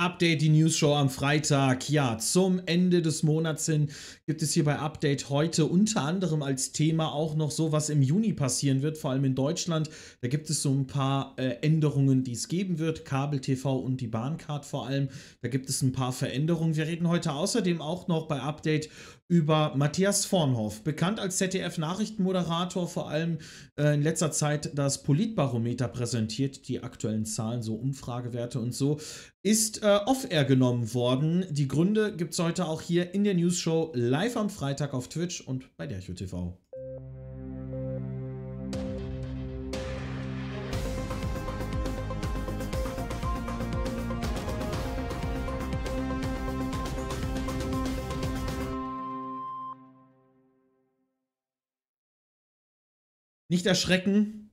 Update, die News Show am Freitag. Ja, zum Ende des Monats hin gibt es hier bei Update heute unter anderem als Thema auch noch so, was im Juni passieren wird, vor allem in Deutschland. Da gibt es so ein paar äh, Änderungen, die es geben wird. Kabel TV und die Bahncard vor allem. Da gibt es ein paar Veränderungen. Wir reden heute außerdem auch noch bei Update über Matthias Vornhoff, bekannt als ZDF-Nachrichtenmoderator, vor allem äh, in letzter Zeit das Politbarometer präsentiert, die aktuellen Zahlen, so Umfragewerte und so, ist äh, off-air genommen worden. Die Gründe gibt es heute auch hier in der News Show live am Freitag auf Twitch und bei der TV. Nicht erschrecken,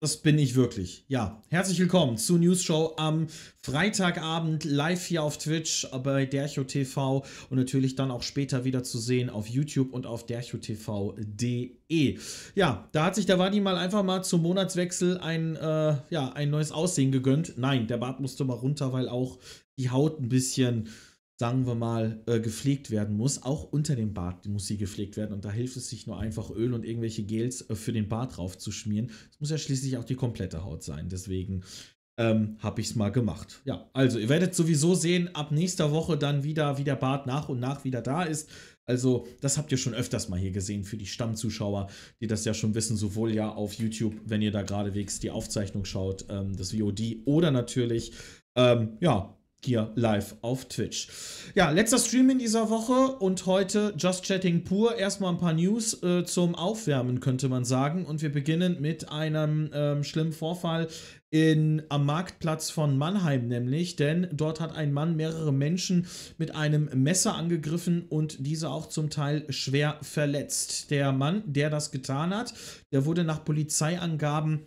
das bin ich wirklich. Ja, herzlich willkommen zur News Show am Freitagabend live hier auf Twitch äh, bei Dercho TV und natürlich dann auch später wieder zu sehen auf YouTube und auf derchotv.de. Ja, da hat sich der Wadi mal einfach mal zum Monatswechsel ein, äh, ja, ein neues Aussehen gegönnt. Nein, der Bart musste mal runter, weil auch die Haut ein bisschen sagen wir mal, äh, gepflegt werden muss. Auch unter dem Bart muss sie gepflegt werden. Und da hilft es sich nur einfach Öl und irgendwelche Gels äh, für den Bart drauf zu schmieren. Es muss ja schließlich auch die komplette Haut sein. Deswegen ähm, habe ich es mal gemacht. Ja, also ihr werdet sowieso sehen, ab nächster Woche dann wieder, wie der Bart nach und nach wieder da ist. Also, das habt ihr schon öfters mal hier gesehen für die Stammzuschauer, die das ja schon wissen, sowohl ja auf YouTube, wenn ihr da geradewegs die Aufzeichnung schaut, ähm, das VOD oder natürlich, ähm, ja, hier live auf Twitch. Ja, letzter Stream in dieser Woche und heute Just Chatting pur. Erstmal ein paar News äh, zum Aufwärmen, könnte man sagen. Und wir beginnen mit einem ähm, schlimmen Vorfall in, am Marktplatz von Mannheim, nämlich, denn dort hat ein Mann mehrere Menschen mit einem Messer angegriffen und diese auch zum Teil schwer verletzt. Der Mann, der das getan hat, der wurde nach Polizeiangaben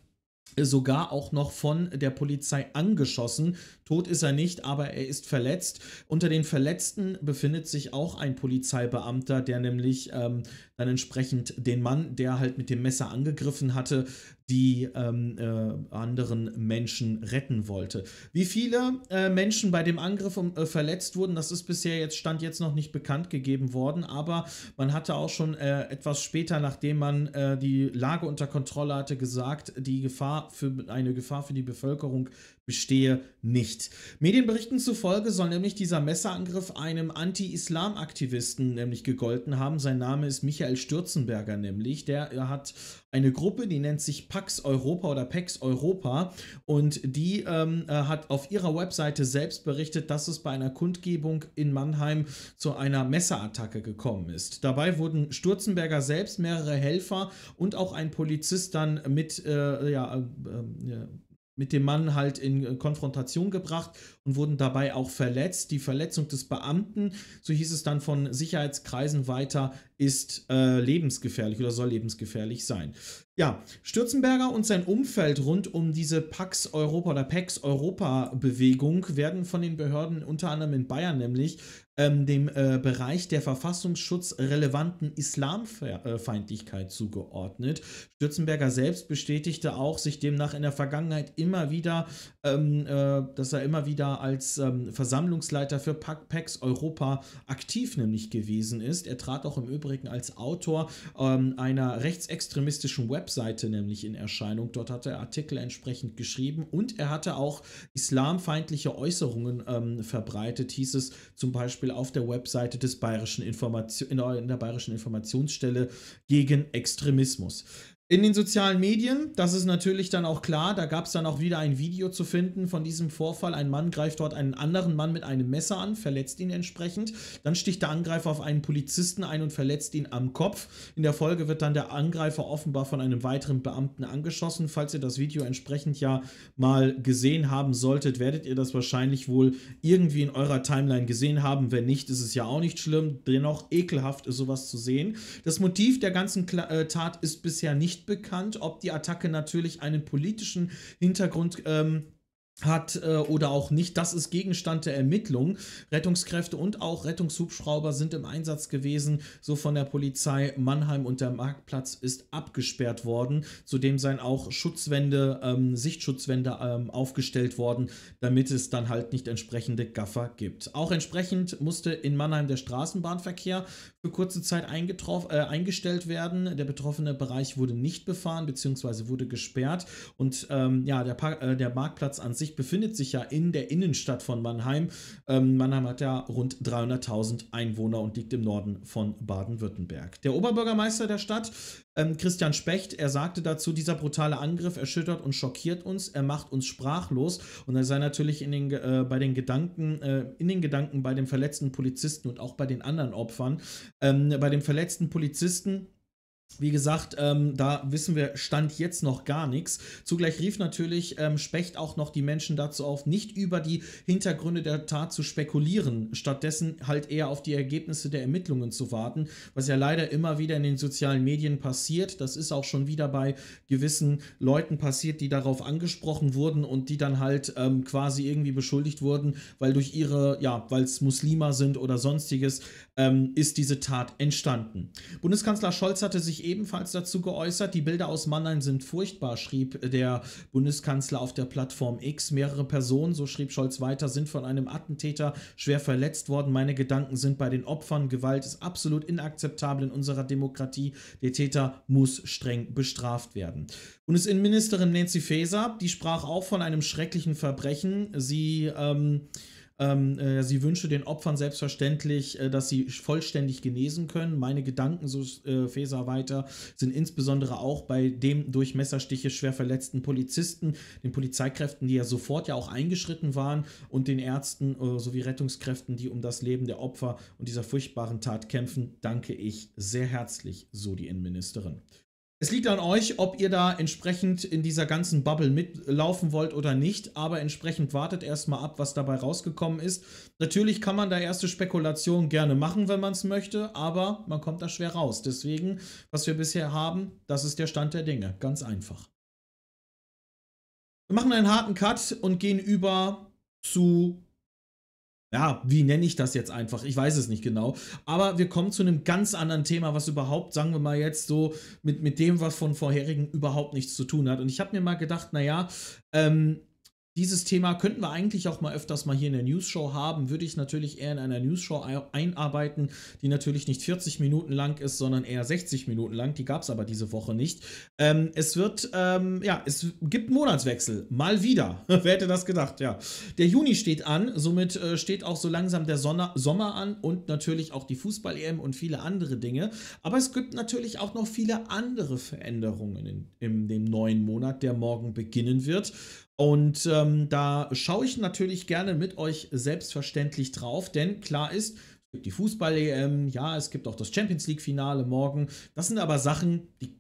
äh, sogar auch noch von der Polizei angeschossen. Tot ist er nicht, aber er ist verletzt. Unter den Verletzten befindet sich auch ein Polizeibeamter, der nämlich ähm, dann entsprechend den Mann, der halt mit dem Messer angegriffen hatte, die ähm, äh, anderen Menschen retten wollte. Wie viele äh, Menschen bei dem Angriff um, äh, verletzt wurden, das ist bisher jetzt stand jetzt noch nicht bekannt gegeben worden, aber man hatte auch schon äh, etwas später, nachdem man äh, die Lage unter Kontrolle hatte, gesagt, die Gefahr für eine Gefahr für die Bevölkerung bestehe nicht nicht. Medienberichten zufolge soll nämlich dieser Messerangriff einem Anti-Islam-Aktivisten nämlich gegolten haben. Sein Name ist Michael Stürzenberger nämlich. Der hat eine Gruppe, die nennt sich Pax Europa oder Pax Europa und die ähm, äh, hat auf ihrer Webseite selbst berichtet, dass es bei einer Kundgebung in Mannheim zu einer Messerattacke gekommen ist. Dabei wurden Stürzenberger selbst, mehrere Helfer und auch ein Polizist dann mit äh, ja, äh, äh mit dem Mann halt in äh, Konfrontation gebracht und wurden dabei auch verletzt. Die Verletzung des Beamten, so hieß es dann von Sicherheitskreisen weiter, ist äh, lebensgefährlich oder soll lebensgefährlich sein. Ja, Stürzenberger und sein Umfeld rund um diese Pax Europa oder Pax Europa Bewegung werden von den Behörden unter anderem in Bayern nämlich ähm, dem äh, Bereich der verfassungsschutzrelevanten Islamfeindlichkeit zugeordnet. Stürzenberger selbst bestätigte auch sich demnach in der Vergangenheit immer wieder, ähm, äh, dass er immer wieder als ähm, Versammlungsleiter für Pax Europa aktiv nämlich gewesen ist. Er trat auch im Übrigen Albrecken als Autor ähm, einer rechtsextremistischen Webseite nämlich in Erscheinung. Dort hat er Artikel entsprechend geschrieben und er hatte auch islamfeindliche Äußerungen ähm, verbreitet, hieß es zum Beispiel auf der Webseite des Bayerischen Information, in der Bayerischen Informationsstelle gegen Extremismus. In den sozialen Medien, das ist natürlich dann auch klar, da gab es dann auch wieder ein Video zu finden von diesem Vorfall. Ein Mann greift dort einen anderen Mann mit einem Messer an, verletzt ihn entsprechend. Dann sticht der Angreifer auf einen Polizisten ein und verletzt ihn am Kopf. In der Folge wird dann der Angreifer offenbar von einem weiteren Beamten angeschossen. Falls ihr das Video entsprechend ja mal gesehen haben solltet, werdet ihr das wahrscheinlich wohl irgendwie in eurer Timeline gesehen haben. Wenn nicht, ist es ja auch nicht schlimm. Dennoch ekelhaft ist sowas zu sehen. Das Motiv der ganzen äh, Tat ist bisher nicht nicht bekannt, ob die Attacke natürlich einen politischen Hintergrund ähm, hat äh, oder auch nicht. Das ist Gegenstand der Ermittlung. Rettungskräfte und auch Rettungshubschrauber sind im Einsatz gewesen, so von der Polizei Mannheim und der Marktplatz ist abgesperrt worden. Zudem seien auch Schutzwände, ähm, Sichtschutzwände ähm, aufgestellt worden, damit es dann halt nicht entsprechende Gaffer gibt. Auch entsprechend musste in Mannheim der Straßenbahnverkehr für kurze Zeit äh, eingestellt werden. Der betroffene Bereich wurde nicht befahren bzw. wurde gesperrt. Und ähm, ja, der, äh, der, Marktplatz an sich befindet sich ja in der Innenstadt von Mannheim. Ähm, Mannheim hat ja rund 300.000 Einwohner und liegt im Norden von Baden-Württemberg. Der Oberbürgermeister der Stadt ähm, Christian Specht, er sagte dazu, dieser brutale Angriff erschüttert und schockiert uns, er macht uns sprachlos und er sei natürlich in den, äh, bei den Gedanken, äh, in den Gedanken bei dem verletzten Polizisten und auch bei den anderen Opfern, ähm, bei dem verletzten Polizisten wie gesagt, ähm, da wissen wir Stand jetzt noch gar nichts. Zugleich rief natürlich ähm, Specht auch noch die Menschen dazu auf, nicht über die Hintergründe der Tat zu spekulieren, stattdessen halt eher auf die Ergebnisse der Ermittlungen zu warten, was ja leider immer wieder in den sozialen Medien passiert. Das ist auch schon wieder bei gewissen Leuten passiert, die darauf angesprochen wurden und die dann halt ähm, quasi irgendwie beschuldigt wurden, weil durch ihre, ja, weil es Muslime sind oder sonstiges, ähm, ist diese Tat entstanden. Bundeskanzler Scholz hatte sich ebenfalls dazu geäußert. Die Bilder aus Mannheim sind furchtbar, schrieb der Bundeskanzler auf der Plattform X. Mehrere Personen, so schrieb Scholz weiter, sind von einem Attentäter schwer verletzt worden. Meine Gedanken sind bei den Opfern. Gewalt ist absolut inakzeptabel in unserer Demokratie. Der Täter muss streng bestraft werden. Bundesinnenministerin Nancy Faeser, die sprach auch von einem schrecklichen Verbrechen. Sie ähm, ähm, äh, sie wünsche den Opfern selbstverständlich, äh, dass sie vollständig genesen können. Meine Gedanken, so äh, Feser weiter, sind insbesondere auch bei dem durch Messerstiche schwer verletzten Polizisten, den Polizeikräften, die ja sofort ja auch eingeschritten waren, und den Ärzten äh, sowie Rettungskräften, die um das Leben der Opfer und dieser furchtbaren Tat kämpfen, danke ich sehr herzlich, so die Innenministerin. Es liegt an euch, ob ihr da entsprechend in dieser ganzen Bubble mitlaufen wollt oder nicht, aber entsprechend wartet erstmal ab, was dabei rausgekommen ist. Natürlich kann man da erste Spekulationen gerne machen, wenn man es möchte, aber man kommt da schwer raus. Deswegen, was wir bisher haben, das ist der Stand der Dinge. Ganz einfach. Wir machen einen harten Cut und gehen über zu ja, wie nenne ich das jetzt einfach? Ich weiß es nicht genau. Aber wir kommen zu einem ganz anderen Thema, was überhaupt, sagen wir mal jetzt so, mit, mit dem, was von vorherigen überhaupt nichts zu tun hat. Und ich habe mir mal gedacht, naja, ähm, dieses Thema könnten wir eigentlich auch mal öfters mal hier in der News-Show haben. Würde ich natürlich eher in einer News-Show einarbeiten, die natürlich nicht 40 Minuten lang ist, sondern eher 60 Minuten lang. Die gab es aber diese Woche nicht. Ähm, es wird, ähm, ja, es gibt Monatswechsel. Mal wieder. Wer hätte das gedacht? Ja. Der Juni steht an. Somit äh, steht auch so langsam der Sonne Sommer an und natürlich auch die Fußball-EM und viele andere Dinge. Aber es gibt natürlich auch noch viele andere Veränderungen in, in dem neuen Monat, der morgen beginnen wird. Und ähm, da schaue ich natürlich gerne mit euch selbstverständlich drauf, denn klar ist, es gibt die Fußball-EM, ja, es gibt auch das Champions League-Finale morgen. Das sind aber Sachen, die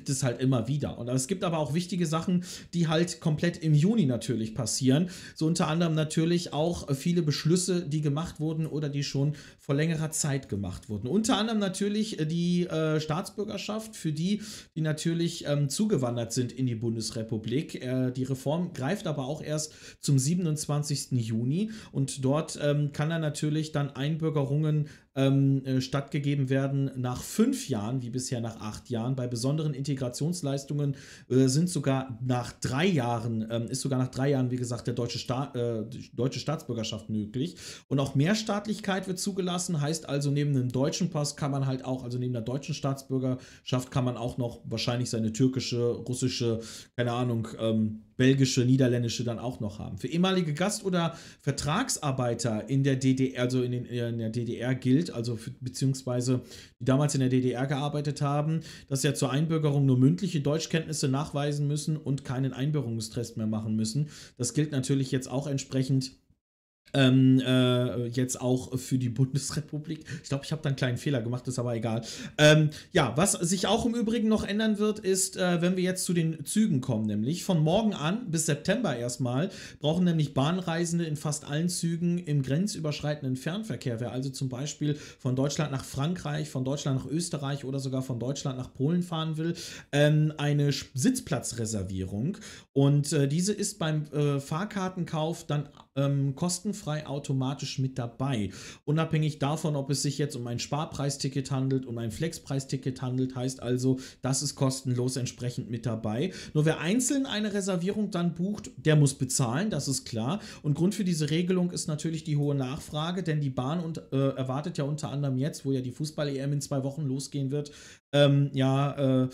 gibt es halt immer wieder. Und es gibt aber auch wichtige Sachen, die halt komplett im Juni natürlich passieren. So unter anderem natürlich auch viele Beschlüsse, die gemacht wurden oder die schon vor längerer Zeit gemacht wurden. Unter anderem natürlich äh, die äh, Staatsbürgerschaft für die, die natürlich ähm, zugewandert sind in die Bundesrepublik. Äh, die Reform greift aber auch erst zum 27. Juni und dort ähm, kann er natürlich dann Einbürgerungen ähm, äh, stattgegeben werden nach fünf Jahren, wie bisher nach acht Jahren. Bei besonderen Integrationsleistungen äh, sind sogar nach drei Jahren, ähm, ist sogar nach drei Jahren, wie gesagt, der deutsche, Sta äh, deutsche Staatsbürgerschaft möglich. Und auch Mehrstaatlichkeit wird zugelassen, heißt also, neben einem deutschen Pass kann man halt auch, also neben der deutschen Staatsbürgerschaft kann man auch noch wahrscheinlich seine türkische, russische, keine Ahnung, ähm, belgische, niederländische dann auch noch haben. Für ehemalige Gast- oder Vertragsarbeiter in der DDR, also in, den, in der DDR gilt, also für, beziehungsweise die damals in der DDR gearbeitet haben, dass sie ja zur Einbürgerung nur mündliche Deutschkenntnisse nachweisen müssen und keinen Einbürgerungstest mehr machen müssen. Das gilt natürlich jetzt auch entsprechend ähm, äh, jetzt auch für die Bundesrepublik. Ich glaube, ich habe da einen kleinen Fehler gemacht, ist aber egal. Ähm, ja, was sich auch im Übrigen noch ändern wird, ist, äh, wenn wir jetzt zu den Zügen kommen, nämlich von morgen an bis September erstmal brauchen nämlich Bahnreisende in fast allen Zügen im grenzüberschreitenden Fernverkehr, wer also zum Beispiel von Deutschland nach Frankreich, von Deutschland nach Österreich oder sogar von Deutschland nach Polen fahren will, ähm, eine Sitzplatzreservierung. Und äh, diese ist beim äh, Fahrkartenkauf dann ähm, kostenfrei automatisch mit dabei. Unabhängig davon, ob es sich jetzt um ein Sparpreisticket handelt, um ein Flexpreisticket handelt, heißt also, das ist kostenlos entsprechend mit dabei. Nur wer einzeln eine Reservierung dann bucht, der muss bezahlen, das ist klar. Und Grund für diese Regelung ist natürlich die hohe Nachfrage, denn die Bahn und, äh, erwartet ja unter anderem jetzt, wo ja die Fußball-EM in zwei Wochen losgehen wird, ähm, ja, äh,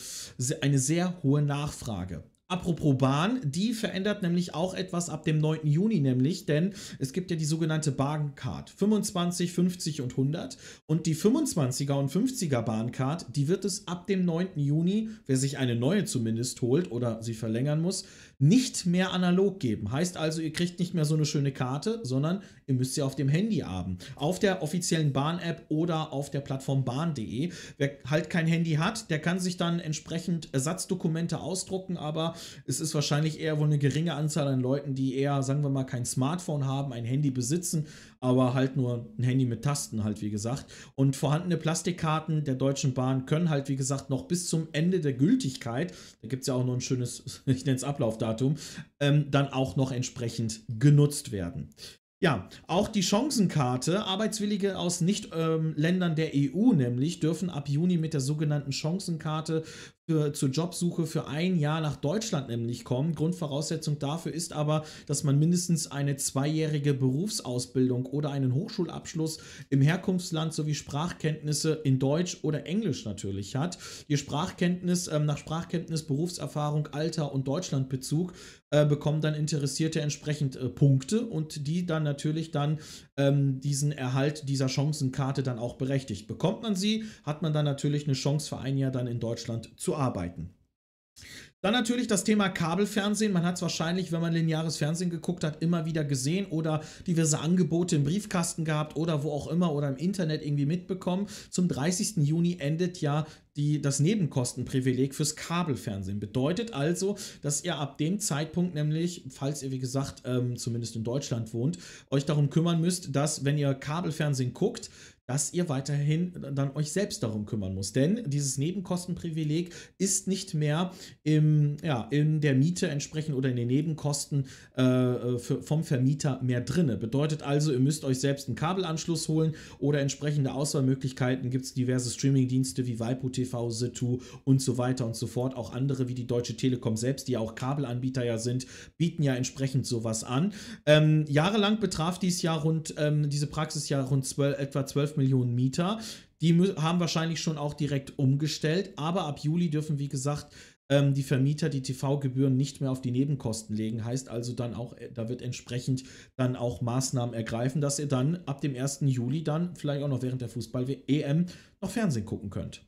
eine sehr hohe Nachfrage. Apropos Bahn, die verändert nämlich auch etwas ab dem 9. Juni, nämlich, denn es gibt ja die sogenannte Bahncard 25, 50 und 100. Und die 25er und 50er Bahncard, die wird es ab dem 9. Juni, wer sich eine neue zumindest holt oder sie verlängern muss, nicht mehr analog geben. Heißt also, ihr kriegt nicht mehr so eine schöne Karte, sondern ihr müsst sie auf dem Handy haben. Auf der offiziellen Bahn-App oder auf der Plattform bahn.de. Wer halt kein Handy hat, der kann sich dann entsprechend Ersatzdokumente ausdrucken, aber es ist wahrscheinlich eher wohl eine geringe Anzahl an Leuten, die eher, sagen wir mal, kein Smartphone haben, ein Handy besitzen, aber halt nur ein Handy mit Tasten halt, wie gesagt. Und vorhandene Plastikkarten der Deutschen Bahn können halt, wie gesagt, noch bis zum Ende der Gültigkeit, da gibt es ja auch noch ein schönes, ich nenne es Ablaufdatum, ähm, dann auch noch entsprechend genutzt werden. Ja, auch die Chancenkarte, Arbeitswillige aus Nicht-Ländern ähm, der EU nämlich, dürfen ab Juni mit der sogenannten Chancenkarte für, zur Jobsuche für ein Jahr nach Deutschland nämlich kommen. Grundvoraussetzung dafür ist aber, dass man mindestens eine zweijährige Berufsausbildung oder einen Hochschulabschluss im Herkunftsland sowie Sprachkenntnisse in Deutsch oder Englisch natürlich hat. Die Sprachkenntnis, ähm, nach Sprachkenntnis, Berufserfahrung, Alter und Deutschlandbezug äh, bekommen dann Interessierte entsprechend äh, Punkte und die dann natürlich dann ähm, diesen Erhalt dieser Chancenkarte dann auch berechtigt. Bekommt man sie, hat man dann natürlich eine Chance für ein Jahr dann in Deutschland zu arbeiten. Dann natürlich das Thema Kabelfernsehen. Man hat es wahrscheinlich, wenn man lineares Fernsehen geguckt hat, immer wieder gesehen oder diverse Angebote im Briefkasten gehabt oder wo auch immer oder im Internet irgendwie mitbekommen. Zum 30. Juni endet ja die, das Nebenkostenprivileg fürs Kabelfernsehen. Bedeutet also, dass ihr ab dem Zeitpunkt nämlich, falls ihr wie gesagt ähm, zumindest in Deutschland wohnt, euch darum kümmern müsst, dass wenn ihr Kabelfernsehen guckt, dass ihr weiterhin dann euch selbst darum kümmern müsst. Denn dieses Nebenkostenprivileg ist nicht mehr im, ja, in der Miete entsprechend oder in den Nebenkosten äh, äh, für, vom Vermieter mehr drinne. Bedeutet also, ihr müsst euch selbst einen Kabelanschluss holen oder entsprechende Auswahlmöglichkeiten. Gibt es diverse Streamingdienste wie Waipu TV, Situ und so weiter und so fort. Auch andere wie die Deutsche Telekom selbst, die ja auch Kabelanbieter ja sind, bieten ja entsprechend sowas an. Ähm, jahrelang betraf dies Jahr rund, ähm, diese Praxis ja rund 12, etwa 12 Millionen Mieter. Die haben wahrscheinlich schon auch direkt umgestellt, aber ab Juli dürfen, wie gesagt, ähm, die Vermieter die TV-Gebühren nicht mehr auf die Nebenkosten legen. Heißt also dann auch, äh, da wird entsprechend dann auch Maßnahmen ergreifen, dass ihr dann ab dem 1. Juli dann vielleicht auch noch während der Fußball-EM noch Fernsehen gucken könnt.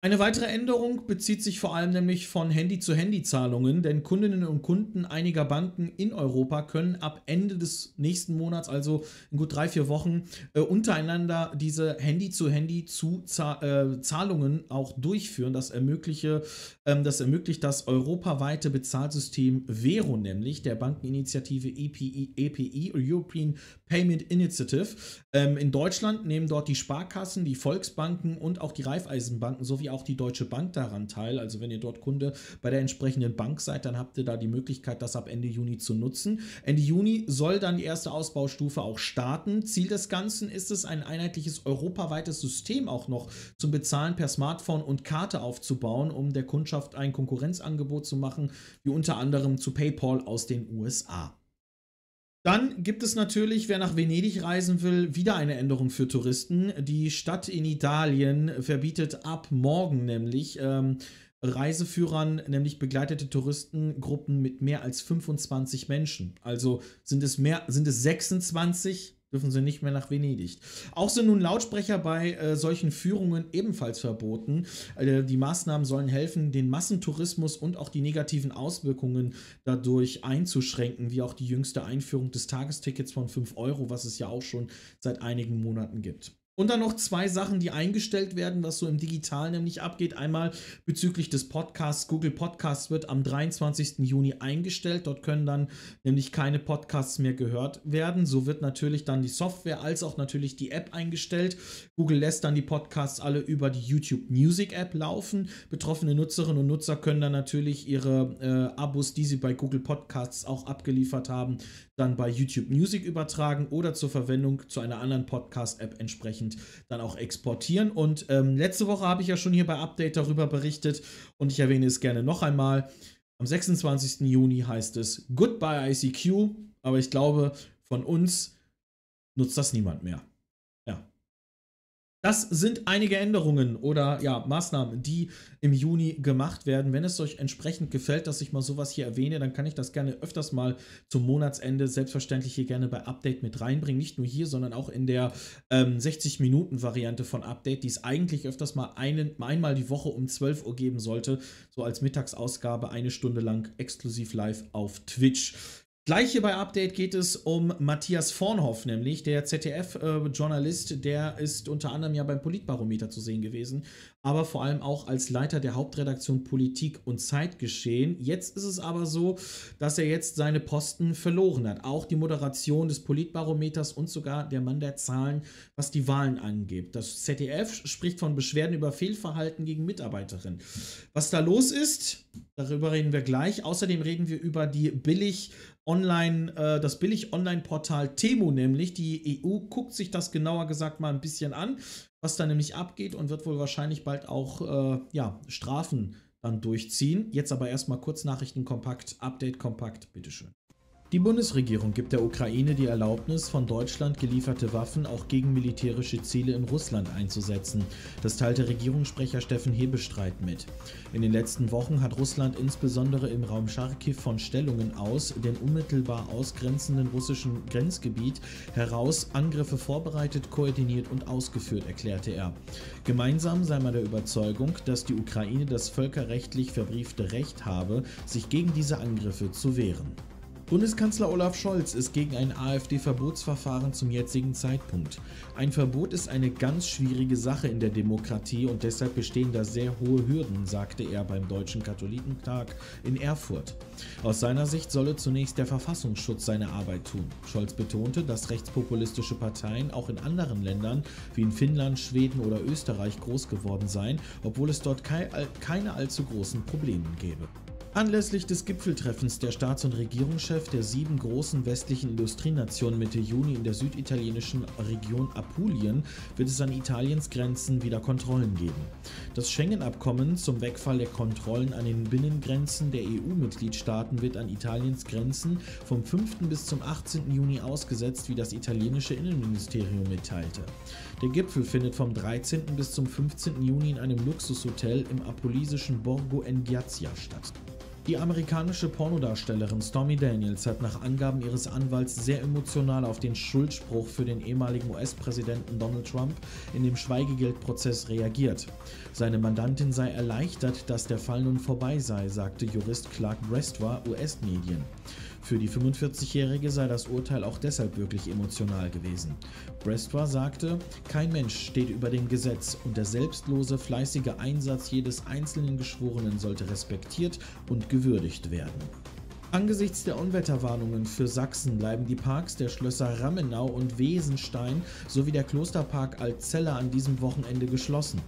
Eine weitere Änderung bezieht sich vor allem nämlich von Handy-zu-Handy-Zahlungen, denn Kundinnen und Kunden einiger Banken in Europa können ab Ende des nächsten Monats, also in gut drei, vier Wochen, äh, untereinander diese Handy-zu-Handy-Zahlungen äh, auch durchführen. Das, ermögliche, ähm, das ermöglicht das europaweite Bezahlsystem Vero, nämlich der Bankeninitiative EPI, EPI European Payment Initiative. Ähm, in Deutschland nehmen dort die Sparkassen, die Volksbanken und auch die Raiffeisenbanken sowie auch die Deutsche Bank daran teil. Also wenn ihr dort Kunde bei der entsprechenden Bank seid, dann habt ihr da die Möglichkeit, das ab Ende Juni zu nutzen. Ende Juni soll dann die erste Ausbaustufe auch starten. Ziel des Ganzen ist es, ein einheitliches europaweites System auch noch zum Bezahlen per Smartphone und Karte aufzubauen, um der Kundschaft ein Konkurrenzangebot zu machen, wie unter anderem zu PayPal aus den USA. Dann gibt es natürlich, wer nach Venedig reisen will, wieder eine Änderung für Touristen. Die Stadt in Italien verbietet ab morgen nämlich ähm, Reiseführern, nämlich begleitete Touristengruppen mit mehr als 25 Menschen. Also sind es mehr, sind es 26 dürfen sie nicht mehr nach Venedig. Auch sind nun Lautsprecher bei äh, solchen Führungen ebenfalls verboten. Äh, die Maßnahmen sollen helfen, den Massentourismus und auch die negativen Auswirkungen dadurch einzuschränken, wie auch die jüngste Einführung des Tagestickets von 5 Euro, was es ja auch schon seit einigen Monaten gibt. Und dann noch zwei Sachen, die eingestellt werden, was so im Digitalen nämlich abgeht. Einmal bezüglich des Podcasts. Google Podcasts wird am 23. Juni eingestellt. Dort können dann nämlich keine Podcasts mehr gehört werden. So wird natürlich dann die Software als auch natürlich die App eingestellt. Google lässt dann die Podcasts alle über die YouTube Music App laufen. Betroffene Nutzerinnen und Nutzer können dann natürlich ihre äh, Abos, die sie bei Google Podcasts auch abgeliefert haben, dann bei YouTube Music übertragen oder zur Verwendung zu einer anderen Podcast-App entsprechend entsprechend dann auch exportieren. Und ähm, letzte Woche habe ich ja schon hier bei Update darüber berichtet und ich erwähne es gerne noch einmal. Am 26. Juni heißt es Goodbye ICQ, aber ich glaube, von uns nutzt das niemand mehr. Das sind einige Änderungen oder ja, Maßnahmen, die im Juni gemacht werden. Wenn es euch entsprechend gefällt, dass ich mal sowas hier erwähne, dann kann ich das gerne öfters mal zum Monatsende selbstverständlich hier gerne bei Update mit reinbringen. Nicht nur hier, sondern auch in der ähm, 60-Minuten-Variante von Update, die es eigentlich öfters mal einen, einmal die Woche um 12 Uhr geben sollte. So als Mittagsausgabe eine Stunde lang exklusiv live auf Twitch. Gleich hier bei Update geht es um Matthias Vornhoff, nämlich der ZDF-Journalist, äh, der ist unter anderem ja beim Politbarometer zu sehen gewesen, aber vor allem auch als Leiter der Hauptredaktion Politik und Zeitgeschehen. Jetzt ist es aber so, dass er jetzt seine Posten verloren hat. Auch die Moderation des Politbarometers und sogar der Mann der Zahlen, was die Wahlen angeht. Das ZDF spricht von Beschwerden über Fehlverhalten gegen Mitarbeiterinnen. Was da los ist, darüber reden wir gleich. Außerdem reden wir über die billig Online, äh, das Billig-Online-Portal Temo nämlich. Die EU guckt sich das genauer gesagt mal ein bisschen an, was da nämlich abgeht und wird wohl wahrscheinlich bald auch äh, ja, Strafen dann durchziehen. Jetzt aber erstmal Kurznachrichten kompakt, Update kompakt, bitteschön. Die Bundesregierung gibt der Ukraine die Erlaubnis, von Deutschland gelieferte Waffen auch gegen militärische Ziele in Russland einzusetzen. Das teilte Regierungssprecher Steffen Hebestreit mit. In den letzten Wochen hat Russland insbesondere im Raum Charkiw von Stellungen aus, dem unmittelbar ausgrenzenden russischen Grenzgebiet, heraus Angriffe vorbereitet, koordiniert und ausgeführt, erklärte er. Gemeinsam sei man der Überzeugung, dass die Ukraine das völkerrechtlich verbriefte Recht habe, sich gegen diese Angriffe zu wehren. Bundeskanzler Olaf Scholz ist gegen ein AfD-Verbotsverfahren zum jetzigen Zeitpunkt. Ein Verbot ist eine ganz schwierige Sache in der Demokratie und deshalb bestehen da sehr hohe Hürden, sagte er beim Deutschen Katholikentag in Erfurt. Aus seiner Sicht solle zunächst der Verfassungsschutz seine Arbeit tun. Scholz betonte, dass rechtspopulistische Parteien auch in anderen Ländern wie in Finnland, Schweden oder Österreich groß geworden seien, obwohl es dort keine allzu großen Probleme gäbe. Anlässlich des Gipfeltreffens der Staats- und Regierungschefs der sieben großen westlichen Industrienationen Mitte Juni in der süditalienischen Region Apulien wird es an Italiens Grenzen wieder Kontrollen geben. Das Schengen-Abkommen zum Wegfall der Kontrollen an den Binnengrenzen der EU-Mitgliedstaaten wird an Italiens Grenzen vom 5. bis zum 18. Juni ausgesetzt, wie das italienische Innenministerium mitteilte. Der Gipfel findet vom 13. bis zum 15. Juni in einem Luxushotel im apulisischen Borgo Engiazia statt. Die amerikanische Pornodarstellerin Stormy Daniels hat nach Angaben ihres Anwalts sehr emotional auf den Schuldspruch für den ehemaligen US-Präsidenten Donald Trump in dem Schweigegeldprozess reagiert. Seine Mandantin sei erleichtert, dass der Fall nun vorbei sei, sagte Jurist Clark Brestwa US-Medien. Für die 45-Jährige sei das Urteil auch deshalb wirklich emotional gewesen. Brestwa sagte, kein Mensch steht über dem Gesetz und der selbstlose, fleißige Einsatz jedes einzelnen Geschworenen sollte respektiert und gewürdigt werden. Angesichts der Unwetterwarnungen für Sachsen bleiben die Parks der Schlösser Rammenau und Wesenstein sowie der Klosterpark Altzella an diesem Wochenende geschlossen.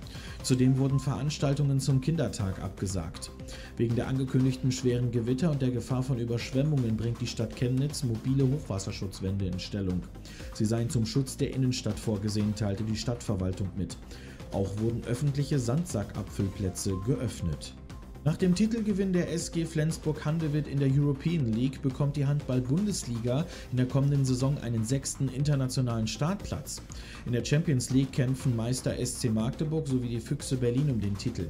Zudem wurden Veranstaltungen zum Kindertag abgesagt. Wegen der angekündigten schweren Gewitter und der Gefahr von Überschwemmungen bringt die Stadt Chemnitz mobile Hochwasserschutzwände in Stellung. Sie seien zum Schutz der Innenstadt vorgesehen, teilte die Stadtverwaltung mit. Auch wurden öffentliche Sandsackabfüllplätze geöffnet. Nach dem Titelgewinn der SG Flensburg-Handewitt in der European League bekommt die Handball-Bundesliga in der kommenden Saison einen sechsten internationalen Startplatz. In der Champions League kämpfen Meister SC Magdeburg sowie die Füchse Berlin um den Titel.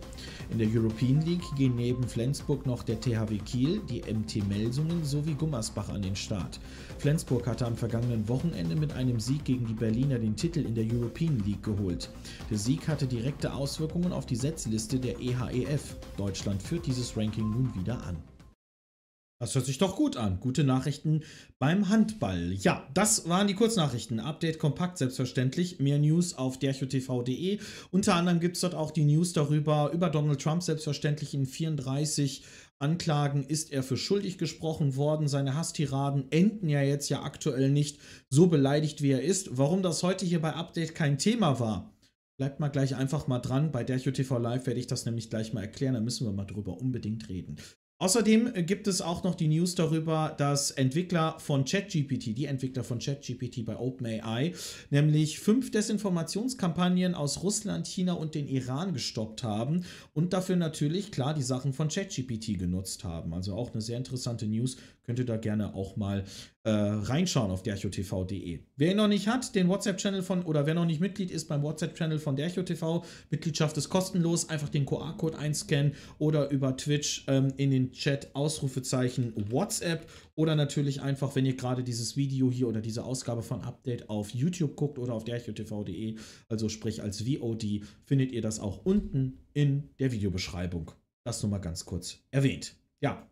In der European League gehen neben Flensburg noch der THW Kiel, die MT Melsungen sowie Gummersbach an den Start. Flensburg hatte am vergangenen Wochenende mit einem Sieg gegen die Berliner den Titel in der European League geholt. Der Sieg hatte direkte Auswirkungen auf die Setzliste der EHEF. Deutschland führt dieses Ranking nun wieder an. Das hört sich doch gut an. Gute Nachrichten beim Handball. Ja, das waren die Kurznachrichten. Update kompakt, selbstverständlich. Mehr News auf derchotv.de. Unter anderem gibt es dort auch die News darüber, über Donald Trump selbstverständlich in 34 Anklagen ist er für schuldig gesprochen worden. Seine Hasstiraden enden ja jetzt ja aktuell nicht so beleidigt, wie er ist. Warum das heute hier bei Update kein Thema war, bleibt mal gleich einfach mal dran. Bei der TV Live werde ich das nämlich gleich mal erklären. Da müssen wir mal drüber unbedingt reden. Außerdem äh, gibt es auch noch die News darüber, dass Entwickler von ChatGPT, die Entwickler von ChatGPT bei OpenAI, nämlich fünf Desinformationskampagnen aus Russland, China und den Iran gestoppt haben und dafür natürlich klar die Sachen von ChatGPT genutzt haben. Also auch eine sehr interessante News, könnt ihr da gerne auch mal äh, reinschauen auf derchotv.de. Wer ihn noch nicht hat, den WhatsApp-Channel von, oder wer noch nicht Mitglied ist beim WhatsApp-Channel von derchotv, Mitgliedschaft ist kostenlos, einfach den QR-Code einscannen oder über Twitch ähm, in den Chat Ausrufezeichen WhatsApp oder natürlich einfach, wenn ihr gerade dieses Video hier oder diese Ausgabe von Update auf YouTube guckt oder auf derchotv.de, also sprich als VOD, findet ihr das auch unten in der Videobeschreibung. Das nur mal ganz kurz erwähnt. Ja,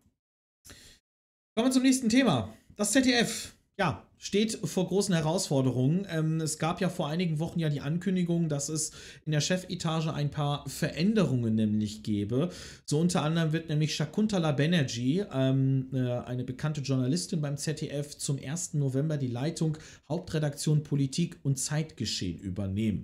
Kommen wir zum nächsten Thema. Das ZDF. Ja, steht vor großen Herausforderungen. Ähm, es gab ja vor einigen Wochen ja die Ankündigung, dass es in der Chefetage ein paar Veränderungen nämlich gäbe. So unter anderem wird nämlich Shakuntala Banerjee, ähm, äh, eine bekannte Journalistin beim ZDF, zum 1. November die Leitung Hauptredaktion Politik und Zeitgeschehen übernehmen.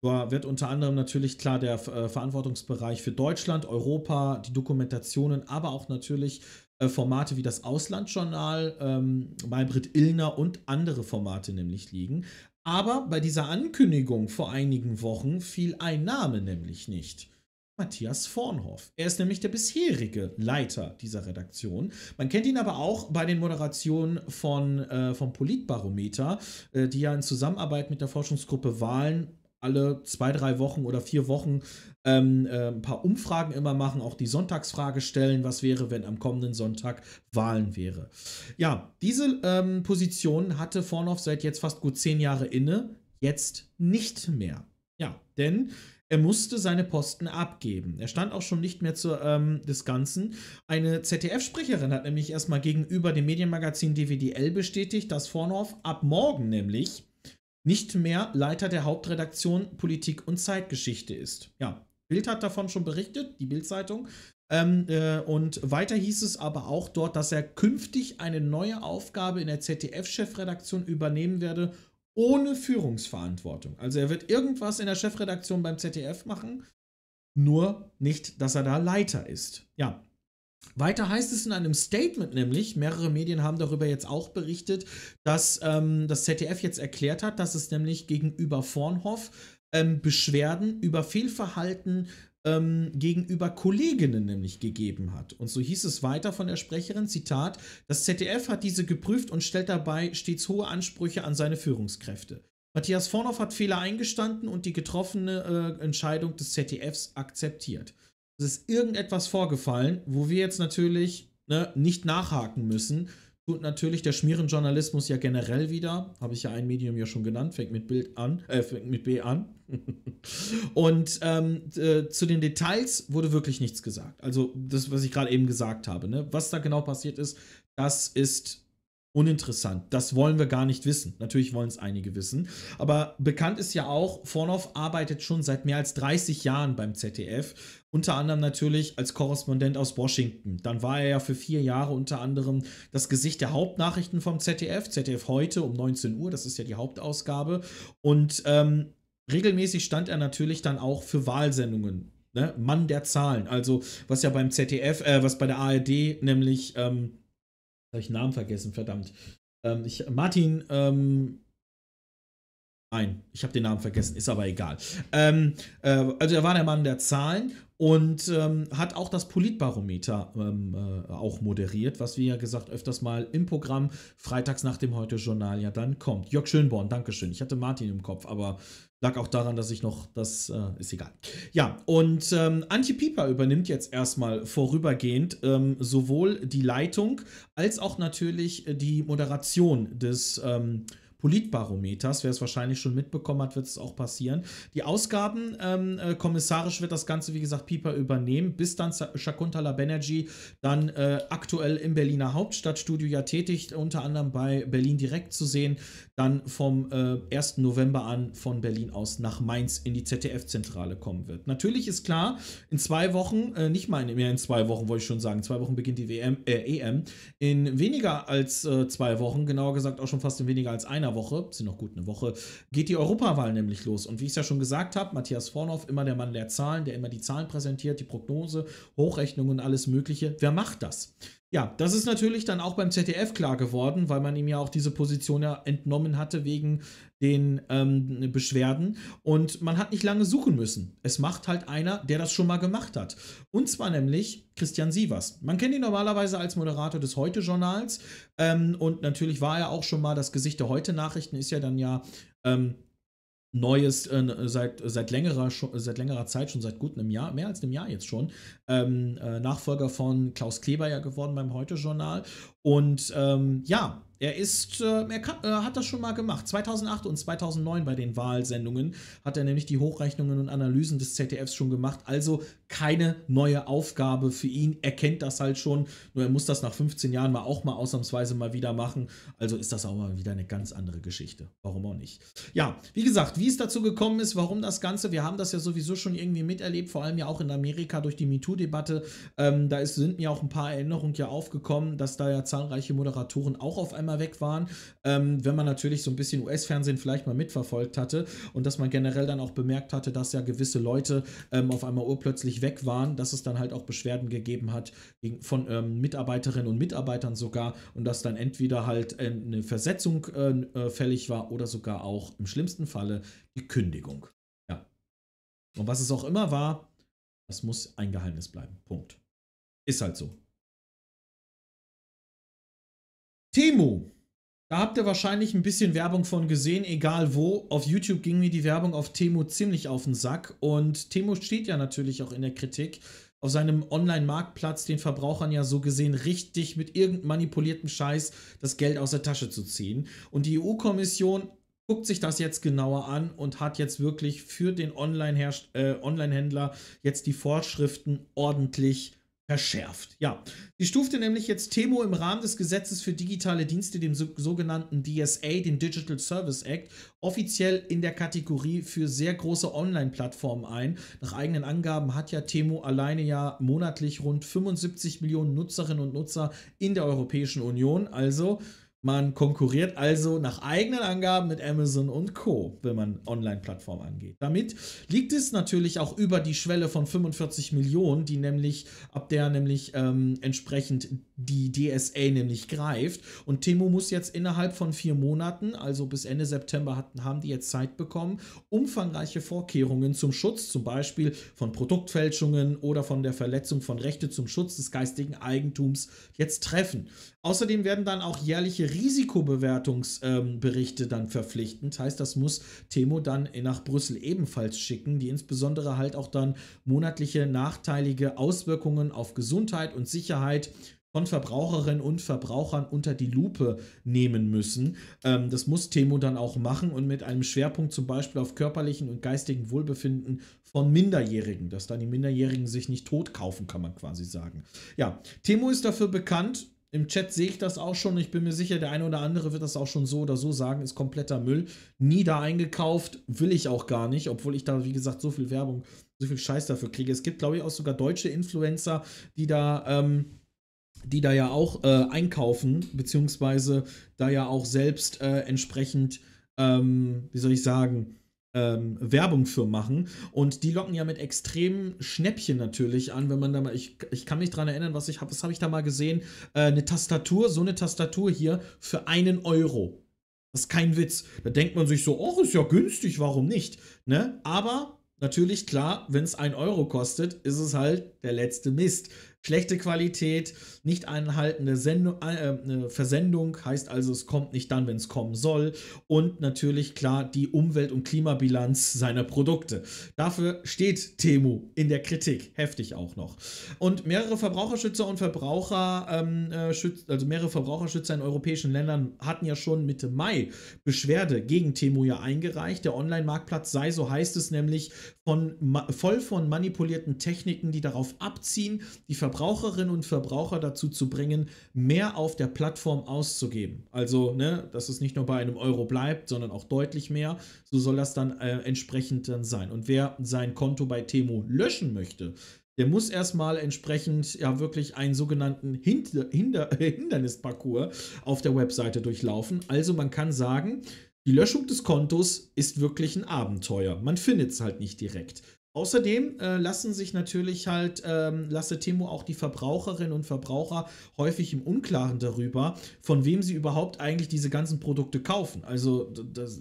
Da wird unter anderem natürlich klar der äh, Verantwortungsbereich für Deutschland, Europa, die Dokumentationen, aber auch natürlich äh, Formate wie das Auslandjournal, ähm, Maybrit Illner und andere Formate nämlich liegen. Aber bei dieser Ankündigung vor einigen Wochen fiel ein Name nämlich nicht. Matthias Vornhoff. Er ist nämlich der bisherige Leiter dieser Redaktion. Man kennt ihn aber auch bei den Moderationen von, äh, vom Politbarometer, äh, die ja in Zusammenarbeit mit der Forschungsgruppe Wahlen alle zwei, drei Wochen oder vier Wochen ähm, äh, ein paar Umfragen immer machen, auch die Sonntagsfrage stellen, was wäre, wenn am kommenden Sonntag Wahlen wäre. Ja, diese ähm, Position hatte Vornoff seit jetzt fast gut zehn Jahre inne, jetzt nicht mehr. Ja, denn er musste seine Posten abgeben. Er stand auch schon nicht mehr zu, ähm, des Ganzen. Eine ZDF-Sprecherin hat nämlich erstmal gegenüber dem Medienmagazin DWDL bestätigt, dass Vornorf ab morgen nämlich nicht mehr Leiter der Hauptredaktion Politik und Zeitgeschichte ist. Ja, Bild hat davon schon berichtet, die Bild-Zeitung. Ähm, äh, und weiter hieß es aber auch dort, dass er künftig eine neue Aufgabe in der ZDF-Chefredaktion übernehmen werde, ohne Führungsverantwortung. Also er wird irgendwas in der Chefredaktion beim ZDF machen, nur nicht, dass er da Leiter ist. Ja, weiter heißt es in einem Statement nämlich, mehrere Medien haben darüber jetzt auch berichtet, dass ähm, das ZDF jetzt erklärt hat, dass es nämlich gegenüber Vornhoff ähm, Beschwerden über Fehlverhalten ähm, gegenüber Kolleginnen nämlich gegeben hat. Und so hieß es weiter von der Sprecherin, Zitat, das ZDF hat diese geprüft und stellt dabei stets hohe Ansprüche an seine Führungskräfte. Matthias Vornoff hat Fehler eingestanden und die getroffene äh, Entscheidung des ZDFs akzeptiert es ist irgendetwas vorgefallen, wo wir jetzt natürlich ne, nicht nachhaken müssen. Tut natürlich der Schmierenjournalismus ja generell wieder, habe ich ja ein Medium ja schon genannt, fängt mit Bild an, äh, fängt mit B an. Und ähm, äh, zu den Details wurde wirklich nichts gesagt. Also das, was ich gerade eben gesagt habe, ne? was da genau passiert ist, das ist uninteressant. Das wollen wir gar nicht wissen. Natürlich wollen es einige wissen. Aber bekannt ist ja auch, Fornoff arbeitet schon seit mehr als 30 Jahren beim ZDF unter anderem natürlich als Korrespondent aus Washington. Dann war er ja für vier Jahre unter anderem das Gesicht der Hauptnachrichten vom ZDF. ZDF heute um 19 Uhr, das ist ja die Hauptausgabe. Und ähm, regelmäßig stand er natürlich dann auch für Wahlsendungen. Ne? Mann der Zahlen. Also, was ja beim ZDF, äh, was bei der ARD nämlich, ähm, habe ich den Namen vergessen, verdammt. Ähm, ich, Martin, ähm, Nein, ich habe den Namen vergessen, ist aber egal. Ähm, äh, also er war der Mann der Zahlen und ähm, hat auch das Politbarometer ähm, äh, auch moderiert, was wie ja gesagt öfters mal im Programm freitags nach dem Heute-Journal ja dann kommt. Jörg Schönborn, Dankeschön. Ich hatte Martin im Kopf, aber lag auch daran, dass ich noch, das äh, ist egal. Ja, und ähm, Antje Pieper übernimmt jetzt erstmal vorübergehend ähm, sowohl die Leitung als auch natürlich äh, die Moderation des. Ähm, Politbarometers. Wer es wahrscheinlich schon mitbekommen hat, wird es auch passieren. Die Ausgaben, ähm, äh, kommissarisch wird das Ganze, wie gesagt, Pieper übernehmen, bis dann Shakuntala Banerjee dann äh, aktuell im Berliner Hauptstadtstudio ja tätig, unter anderem bei Berlin direkt zu sehen dann vom äh, 1. November an von Berlin aus nach Mainz in die ZDF-Zentrale kommen wird. Natürlich ist klar, in zwei Wochen, äh, nicht mal in, mehr in zwei Wochen, wollte ich schon sagen, zwei Wochen beginnt die WM, äh, EM. In weniger als äh, zwei Wochen, genauer gesagt auch schon fast in weniger als einer Woche, sind noch gut eine Woche, geht die Europawahl nämlich los. Und wie ich es ja schon gesagt habe, Matthias Vornoff, immer der Mann der Zahlen, der immer die Zahlen präsentiert, die Prognose, Hochrechnung und alles Mögliche. Wer macht das? Ja, das ist natürlich dann auch beim ZDF klar geworden, weil man ihm ja auch diese Position ja entnommen hatte wegen den ähm, Beschwerden. Und man hat nicht lange suchen müssen. Es macht halt einer, der das schon mal gemacht hat. Und zwar nämlich Christian Sievers. Man kennt ihn normalerweise als Moderator des Heute-Journals. Ähm, und natürlich war er auch schon mal das Gesicht der Heute-Nachrichten, ist ja dann ja ähm, Neues äh, seit, seit, längerer, seit längerer Zeit, schon seit gut einem Jahr, mehr als einem Jahr jetzt schon, ähm, äh, Nachfolger von Klaus Kleber ja geworden beim Heute-Journal. Und ähm, ja, er ist, äh, er kann, äh, hat das schon mal gemacht. 2008 und 2009 bei den Wahlsendungen hat er nämlich die Hochrechnungen und Analysen des ZDFs schon gemacht. Also keine neue Aufgabe für ihn. Er kennt das halt schon, nur er muss das nach 15 Jahren mal auch mal ausnahmsweise mal wieder machen. Also ist das auch mal wieder eine ganz andere Geschichte. Warum auch nicht? Ja, wie gesagt, wie es dazu gekommen ist, warum das Ganze, wir haben das ja sowieso schon irgendwie miterlebt, vor allem ja auch in Amerika durch die MeToo-Debatte. Ähm, da ist, sind mir auch ein paar Erinnerungen ja aufgekommen, dass da ja zahlreiche Moderatoren auch auf einmal weg waren. Ähm, wenn man natürlich so ein bisschen US-Fernsehen vielleicht mal mitverfolgt hatte und dass man generell dann auch bemerkt hatte, dass ja gewisse Leute ähm, auf einmal urplötzlich weg waren, dass es dann halt auch Beschwerden gegeben hat von ähm, Mitarbeiterinnen und Mitarbeitern sogar und dass dann entweder halt äh, eine Versetzung äh, äh, fällig war oder sogar auch im schlimmsten Falle die Kündigung. Ja. Und was es auch immer war, das muss ein Geheimnis bleiben. Punkt. Ist halt so. Timo da habt ihr wahrscheinlich ein bisschen Werbung von gesehen, egal wo. Auf YouTube ging mir die Werbung auf Temo ziemlich auf den Sack. Und Temo steht ja natürlich auch in der Kritik. Auf seinem Online-Marktplatz den Verbrauchern ja so gesehen richtig mit irgendeinem manipulierten Scheiß das Geld aus der Tasche zu ziehen. Und die EU-Kommission guckt sich das jetzt genauer an und hat jetzt wirklich für den äh, Online-Händler äh, Online jetzt die Vorschriften ordentlich verschärft. Ja, sie stufte nämlich jetzt Temo im Rahmen des Gesetzes für digitale Dienste, dem sogenannten DSA, dem Digital Service Act, offiziell in der Kategorie für sehr große Online-Plattformen ein. Nach eigenen Angaben hat ja Temo alleine ja monatlich rund 75 Millionen Nutzerinnen und Nutzer in der Europäischen Union. Also man konkurriert also nach eigenen Angaben mit Amazon und Co., wenn man Online-Plattformen angeht. Damit liegt es natürlich auch über die Schwelle von 45 Millionen, die nämlich, ab der nämlich ähm, entsprechend die DSA nämlich greift. Und Temo muss jetzt innerhalb von vier Monaten, also bis Ende September, hat, haben die jetzt Zeit bekommen, umfangreiche Vorkehrungen zum Schutz, zum Beispiel von Produktfälschungen oder von der Verletzung von Rechte zum Schutz des geistigen Eigentums jetzt treffen. Außerdem werden dann auch jährliche Risikobewertungsberichte ähm, dann verpflichtend. Heißt, das muss Temo dann nach Brüssel ebenfalls schicken, die insbesondere halt auch dann monatliche nachteilige Auswirkungen auf Gesundheit und Sicherheit von Verbraucherinnen und Verbrauchern unter die Lupe nehmen müssen. Ähm, das muss Temo dann auch machen und mit einem Schwerpunkt zum Beispiel auf körperlichen und geistigen Wohlbefinden von Minderjährigen, dass dann die Minderjährigen sich nicht tot kaufen, kann man quasi sagen. Ja, Temo ist dafür bekannt, im Chat sehe ich das auch schon. Ich bin mir sicher, der eine oder andere wird das auch schon so oder so sagen. Ist kompletter Müll. Nie da eingekauft. Will ich auch gar nicht, obwohl ich da, wie gesagt, so viel Werbung, so viel Scheiß dafür kriege. Es gibt, glaube ich, auch sogar deutsche Influencer, die da, ähm, die da ja auch äh, einkaufen, beziehungsweise da ja auch selbst äh, entsprechend, ähm, wie soll ich sagen, ähm, Werbung für machen. Und die locken ja mit extremen Schnäppchen natürlich an, wenn man da mal, ich, ich kann mich daran erinnern, was ich habe, was habe ich da mal gesehen? Äh, eine Tastatur, so eine Tastatur hier für einen Euro. Das ist kein Witz. Da denkt man sich so, oh, ist ja günstig, warum nicht? Ne? Aber natürlich, klar, wenn es ein Euro kostet, ist es halt der letzte Mist schlechte Qualität, nicht einhaltende Sendung, äh, äh Versendung, heißt also, es kommt nicht dann, wenn es kommen soll. Und natürlich klar die Umwelt- und Klimabilanz seiner Produkte. Dafür steht Temu in der Kritik, heftig auch noch. Und mehrere Verbraucherschützer und Verbraucher, ähm, äh, also mehrere Verbraucherschützer in europäischen Ländern hatten ja schon Mitte Mai Beschwerde gegen Temu ja eingereicht. Der Online-Marktplatz sei, so heißt es nämlich, von, voll von manipulierten Techniken, die darauf abziehen, die Verbraucherinnen und Verbraucher dazu zu bringen, mehr auf der Plattform auszugeben. Also, ne, dass es nicht nur bei einem Euro bleibt, sondern auch deutlich mehr. So soll das dann äh, entsprechend dann sein. Und wer sein Konto bei Temo löschen möchte, der muss erstmal entsprechend ja wirklich einen sogenannten Hinder Hinder Hindernisparcours auf der Webseite durchlaufen. Also man kann sagen, die Löschung des Kontos ist wirklich ein Abenteuer. Man findet es halt nicht direkt. Außerdem äh, lassen sich natürlich halt, ähm, lasse Timo auch die Verbraucherinnen und Verbraucher häufig im Unklaren darüber, von wem sie überhaupt eigentlich diese ganzen Produkte kaufen. Also, das,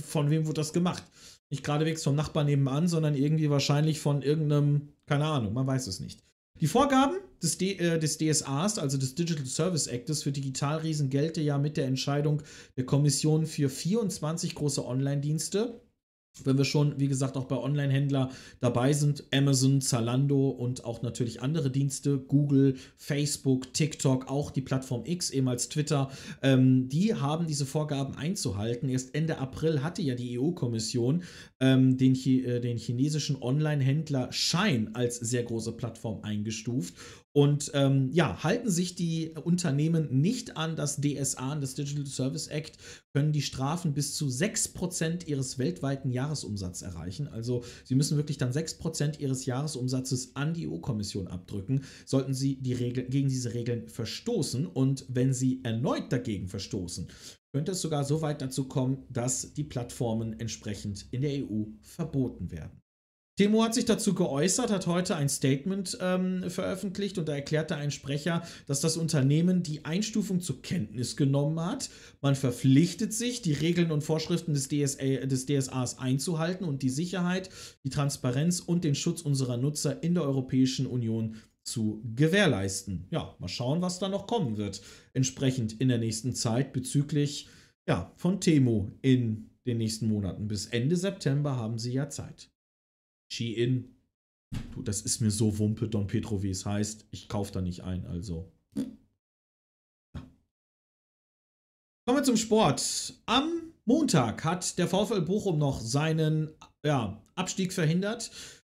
von wem wurde das gemacht? Nicht geradewegs vom Nachbar nebenan, sondern irgendwie wahrscheinlich von irgendeinem, keine Ahnung, man weiß es nicht. Die Vorgaben des, D, äh, des DSAs, also des Digital Service Actes für Digitalriesen, gelte ja mit der Entscheidung der Kommission für 24 große Online-Dienste wenn wir schon, wie gesagt, auch bei Online-Händler dabei sind, Amazon, Zalando und auch natürlich andere Dienste, Google, Facebook, TikTok, auch die Plattform X, ehemals Twitter, ähm, die haben diese Vorgaben einzuhalten. Erst Ende April hatte ja die EU-Kommission ähm, den, äh, den chinesischen Online-Händler Shine als sehr große Plattform eingestuft und ähm, ja, halten sich die Unternehmen nicht an das DSA, an das Digital Service Act, können die Strafen bis zu 6% ihres weltweiten Jahresumsatzes erreichen. Also sie müssen wirklich dann 6% ihres Jahresumsatzes an die EU-Kommission abdrücken, sollten sie die Regel, gegen diese Regeln verstoßen. Und wenn sie erneut dagegen verstoßen, könnte es sogar so weit dazu kommen, dass die Plattformen entsprechend in der EU verboten werden. Temo hat sich dazu geäußert, hat heute ein Statement ähm, veröffentlicht und da erklärte ein Sprecher, dass das Unternehmen die Einstufung zur Kenntnis genommen hat. Man verpflichtet sich, die Regeln und Vorschriften des, DSA, des DSAs einzuhalten und die Sicherheit, die Transparenz und den Schutz unserer Nutzer in der Europäischen Union zu gewährleisten. Ja, mal schauen, was da noch kommen wird. Entsprechend in der nächsten Zeit bezüglich ja, von Temo in den nächsten Monaten. Bis Ende September haben sie ja Zeit. Shein. Du, das ist mir so Wumpe, Don Petro, wie es heißt. Ich kaufe da nicht ein, also. Kommen wir zum Sport. Am Montag hat der VfL Bochum noch seinen ja, Abstieg verhindert.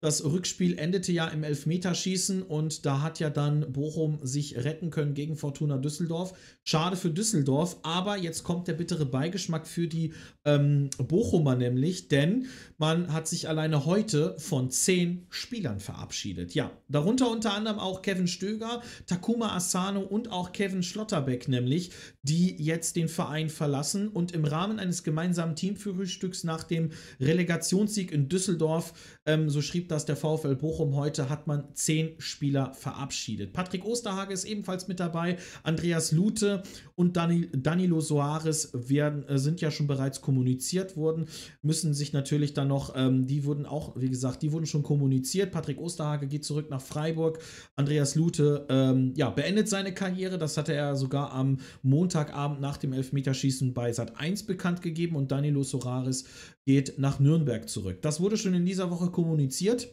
Das Rückspiel endete ja im Elfmeterschießen und da hat ja dann Bochum sich retten können gegen Fortuna Düsseldorf. Schade für Düsseldorf, aber jetzt kommt der bittere Beigeschmack für die ähm, Bochumer nämlich, denn man hat sich alleine heute von zehn Spielern verabschiedet. Ja, darunter unter anderem auch Kevin Stöger, Takuma Asano und auch Kevin Schlotterbeck nämlich, die jetzt den Verein verlassen und im Rahmen eines gemeinsamen Teamfrühstücks nach dem Relegationssieg in Düsseldorf, ähm, so schrieb dass der VfL Bochum heute hat man zehn Spieler verabschiedet. Patrick Osterhage ist ebenfalls mit dabei, Andreas Lute und Danilo Soares werden, äh, sind ja schon bereits kommuniziert worden, müssen sich natürlich dann noch, ähm, die wurden auch, wie gesagt, die wurden schon kommuniziert. Patrick Osterhage geht zurück nach Freiburg, Andreas Lute ähm, ja, beendet seine Karriere, das hatte er sogar am Montagabend nach dem Elfmeterschießen bei Sat 1 bekannt gegeben und Danilo Soares geht nach Nürnberg zurück. Das wurde schon in dieser Woche kommuniziert.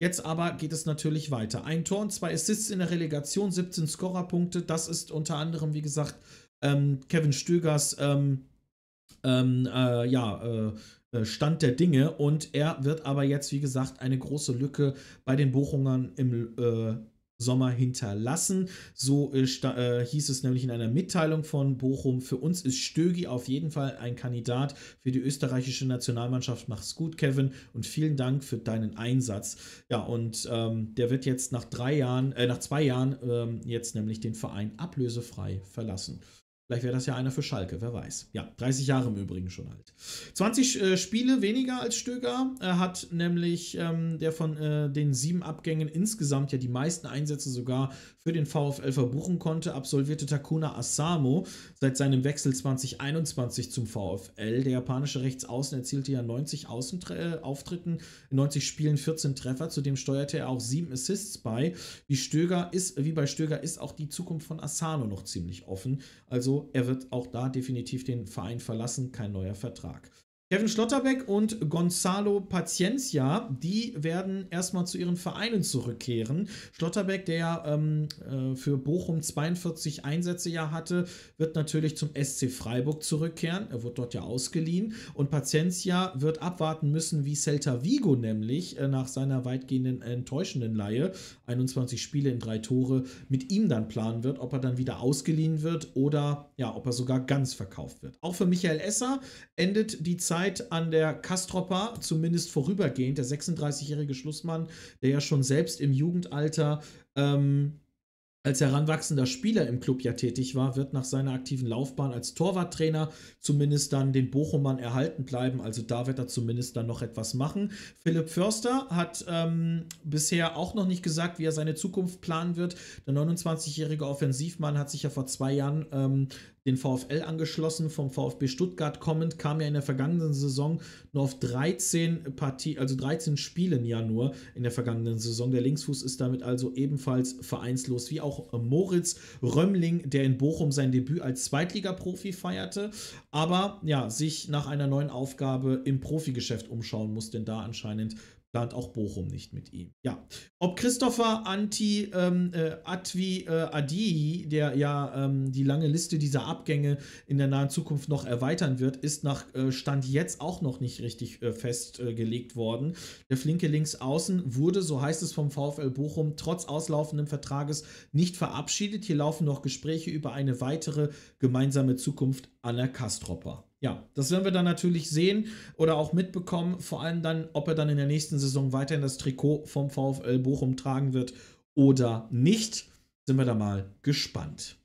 Jetzt aber geht es natürlich weiter. Ein Tor und zwei Assists in der Relegation, 17 Scorerpunkte. Das ist unter anderem, wie gesagt, ähm, Kevin Stögers ähm, ähm, äh, ja, äh, äh, Stand der Dinge. Und er wird aber jetzt, wie gesagt, eine große Lücke bei den Bochumern im äh, Sommer hinterlassen. So äh, äh, hieß es nämlich in einer Mitteilung von Bochum, für uns ist Stögi auf jeden Fall ein Kandidat für die österreichische Nationalmannschaft. Mach's gut, Kevin, und vielen Dank für deinen Einsatz. Ja, und ähm, der wird jetzt nach drei Jahren, äh, nach zwei Jahren ähm, jetzt nämlich den Verein ablösefrei verlassen. Vielleicht wäre das ja einer für Schalke, wer weiß. Ja, 30 Jahre im Übrigen schon alt. 20 äh, Spiele weniger als Stöger äh, hat nämlich ähm, der von äh, den sieben Abgängen insgesamt ja die meisten Einsätze sogar für den VfL verbuchen konnte, absolvierte Takuna Asamo seit seinem Wechsel 2021 zum VfL. Der japanische Rechtsaußen erzielte ja 90 Außenauftritten, äh, 90 Spielen 14 Treffer, zudem steuerte er auch 7 Assists bei. Wie, Stöger ist, wie bei Stöger ist auch die Zukunft von Asano noch ziemlich offen. Also er wird auch da definitiv den Verein verlassen, kein neuer Vertrag. Kevin Schlotterbeck und Gonzalo Paciencia, die werden erstmal zu ihren Vereinen zurückkehren. Schlotterbeck, der ähm, äh, für Bochum 42 Einsätze ja hatte, wird natürlich zum SC Freiburg zurückkehren. Er wird dort ja ausgeliehen. Und Paciencia wird abwarten müssen, wie Celta Vigo nämlich äh, nach seiner weitgehenden enttäuschenden Laie, 21 Spiele in drei Tore, mit ihm dann planen wird, ob er dann wieder ausgeliehen wird oder ja, ob er sogar ganz verkauft wird. Auch für Michael Esser endet die Zeit Zeit an der Kastropper, zumindest vorübergehend. Der 36-jährige Schlussmann, der ja schon selbst im Jugendalter ähm, als heranwachsender Spieler im Club ja tätig war, wird nach seiner aktiven Laufbahn als Torwarttrainer zumindest dann den Bochumann erhalten bleiben. Also da wird er zumindest dann noch etwas machen. Philipp Förster hat ähm, bisher auch noch nicht gesagt, wie er seine Zukunft planen wird. Der 29-jährige Offensivmann hat sich ja vor zwei Jahren ähm, den VfL angeschlossen, vom VfB Stuttgart kommend, kam er in der vergangenen Saison nur auf 13 Partie, also 13 Spielen ja nur in der vergangenen Saison. Der Linksfuß ist damit also ebenfalls vereinslos, wie auch Moritz Römmling, der in Bochum sein Debüt als Zweitligaprofi feierte, aber ja, sich nach einer neuen Aufgabe im Profigeschäft umschauen muss, denn da anscheinend plant auch Bochum nicht mit ihm. Ja. Ob Christopher Anti ähm, äh, Atwi äh, Adii, der ja ähm, die lange Liste dieser Abgänge in der nahen Zukunft noch erweitern wird, ist nach äh, Stand jetzt auch noch nicht richtig äh, festgelegt worden. Der flinke Linksaußen wurde, so heißt es vom VfL Bochum, trotz auslaufenden Vertrages nicht verabschiedet. Hier laufen noch Gespräche über eine weitere gemeinsame Zukunft an der Kastropper. Ja, das werden wir dann natürlich sehen oder auch mitbekommen. Vor allem dann, ob er dann in der nächsten Saison weiterhin das Trikot vom VfL Bochum tragen wird oder nicht. Sind wir da mal gespannt.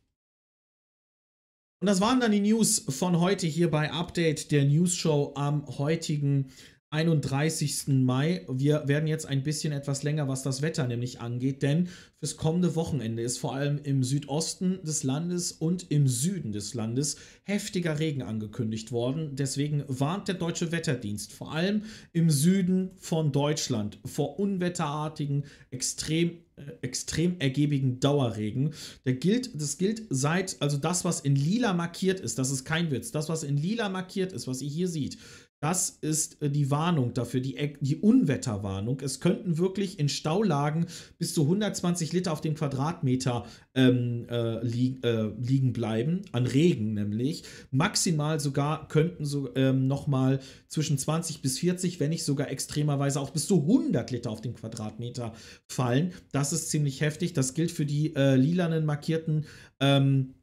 Und das waren dann die News von heute hier bei Update der News Show am heutigen 31. Mai. Wir werden jetzt ein bisschen etwas länger, was das Wetter nämlich angeht, denn fürs kommende Wochenende ist vor allem im Südosten des Landes und im Süden des Landes heftiger Regen angekündigt worden. Deswegen warnt der deutsche Wetterdienst vor allem im Süden von Deutschland vor unwetterartigen, extrem äh, extrem ergiebigen Dauerregen. Der gilt, das gilt seit, also das, was in lila markiert ist, das ist kein Witz, das, was in lila markiert ist, was ihr hier seht, das ist äh, die Warnung dafür, die, die, Unwetterwarnung. Es könnten wirklich in Staulagen bis zu 120 Liter auf dem Quadratmeter ähm, äh, li äh, liegen bleiben, an Regen nämlich. Maximal sogar könnten so ähm, nochmal zwischen 20 bis 40, wenn nicht sogar extremerweise auch bis zu 100 Liter auf dem Quadratmeter fallen. Das ist ziemlich heftig. Das gilt für die äh, lilanen markierten. Ähm,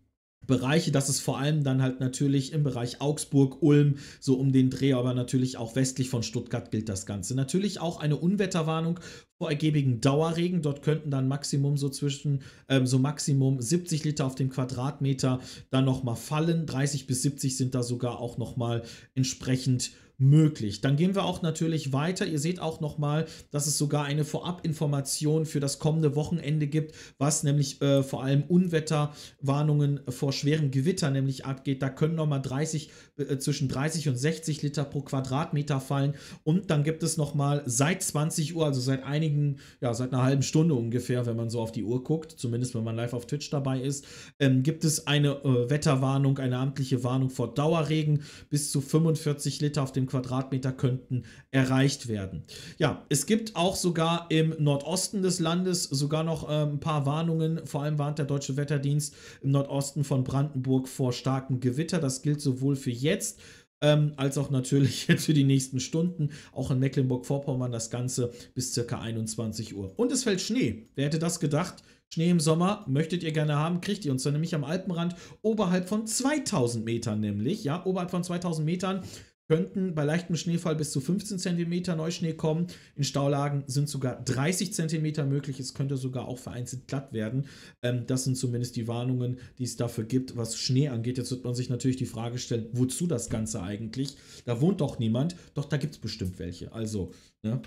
Bereiche. Das ist vor allem dann halt natürlich im Bereich Augsburg, Ulm, so um den Dreh, aber natürlich auch westlich von Stuttgart gilt das Ganze. Natürlich auch eine Unwetterwarnung vor ergebigen Dauerregen. Dort könnten dann Maximum so zwischen, ähm, so Maximum 70 Liter auf dem Quadratmeter dann nochmal fallen. 30 bis 70 sind da sogar auch nochmal entsprechend möglich. Dann gehen wir auch natürlich weiter. Ihr seht auch nochmal, dass es sogar eine Vorabinformation für das kommende Wochenende gibt, was nämlich äh, vor allem Unwetterwarnungen vor schweren Gewitter nämlich abgeht. Da können nochmal 30, äh, zwischen 30 und 60 Liter pro Quadratmeter fallen. Und dann gibt es nochmal seit 20 Uhr, also seit einigen, ja, seit einer halben Stunde ungefähr, wenn man so auf die Uhr guckt, zumindest wenn man live auf Twitch dabei ist, ähm, gibt es eine äh, Wetterwarnung, eine amtliche Warnung vor Dauerregen bis zu 45 Liter auf dem Quadratmeter könnten erreicht werden. Ja, es gibt auch sogar im Nordosten des Landes sogar noch äh, ein paar Warnungen. Vor allem warnt der Deutsche Wetterdienst im Nordosten von Brandenburg vor starken Gewitter. Das gilt sowohl für jetzt ähm, als auch natürlich jetzt für die nächsten Stunden. Auch in Mecklenburg-Vorpommern das Ganze bis circa 21 Uhr. Und es fällt Schnee. Wer hätte das gedacht? Schnee im Sommer möchtet ihr gerne haben, kriegt ihr uns dann nämlich am Alpenrand oberhalb von 2000 Metern nämlich, ja, oberhalb von 2000 Metern könnten bei leichtem Schneefall bis zu 15 cm Neuschnee kommen. In Staulagen sind sogar 30 cm möglich. Es könnte sogar auch vereinzelt glatt werden. Ähm, das sind zumindest die Warnungen, die es dafür gibt, was Schnee angeht. Jetzt wird man sich natürlich die Frage stellen, wozu das Ganze eigentlich? Da wohnt doch niemand. Doch, da gibt es bestimmt welche. Also, ne?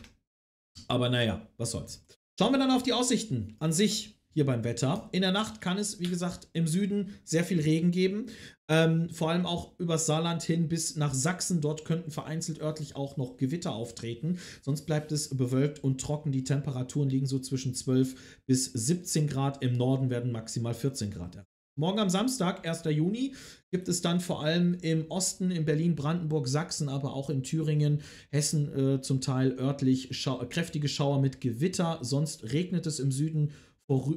Aber naja, was soll's. Schauen wir dann auf die Aussichten an sich hier beim Wetter. In der Nacht kann es, wie gesagt, im Süden sehr viel Regen geben. Ähm, vor allem auch übers Saarland hin bis nach Sachsen. Dort könnten vereinzelt örtlich auch noch Gewitter auftreten. Sonst bleibt es bewölkt und trocken. Die Temperaturen liegen so zwischen 12 bis 17 Grad. Im Norden werden maximal 14 Grad erreicht. Morgen am Samstag, 1. Juni, gibt es dann vor allem im Osten, in Berlin, Brandenburg, Sachsen, aber auch in Thüringen, Hessen äh, zum Teil örtlich schau kräftige Schauer mit Gewitter. Sonst regnet es im Süden